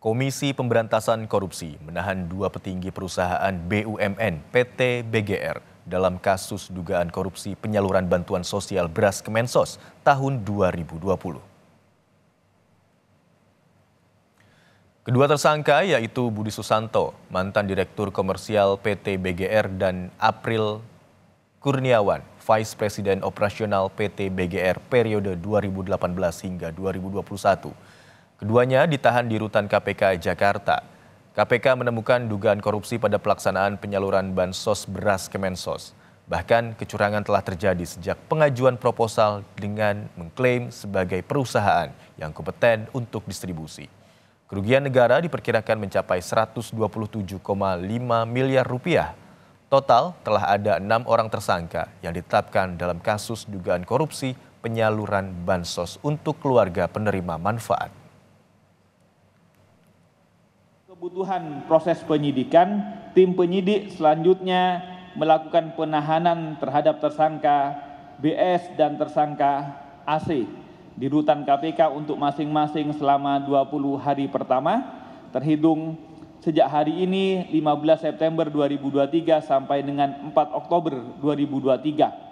Komisi Pemberantasan Korupsi menahan dua petinggi perusahaan BUMN PT BGR dalam kasus dugaan korupsi penyaluran bantuan sosial beras Kemensos tahun 2020. Kedua tersangka yaitu Budi Susanto, mantan Direktur Komersial PT BGR dan April Kurniawan, Vice President Operasional PT BGR periode 2018 hingga 2021 Keduanya ditahan di rutan KPK Jakarta. KPK menemukan dugaan korupsi pada pelaksanaan penyaluran bansos beras Kemensos. Bahkan kecurangan telah terjadi sejak pengajuan proposal dengan mengklaim sebagai perusahaan yang kompeten untuk distribusi. Kerugian negara diperkirakan mencapai 127,5 miliar rupiah Total telah ada enam orang tersangka yang ditetapkan dalam kasus dugaan korupsi penyaluran bansos untuk keluarga penerima manfaat kebutuhan proses penyidikan, tim penyidik selanjutnya melakukan penahanan terhadap tersangka BS dan tersangka AC di rutan KPK untuk masing-masing selama 20 hari pertama terhitung sejak hari ini 15 September 2023 sampai dengan 4 Oktober 2023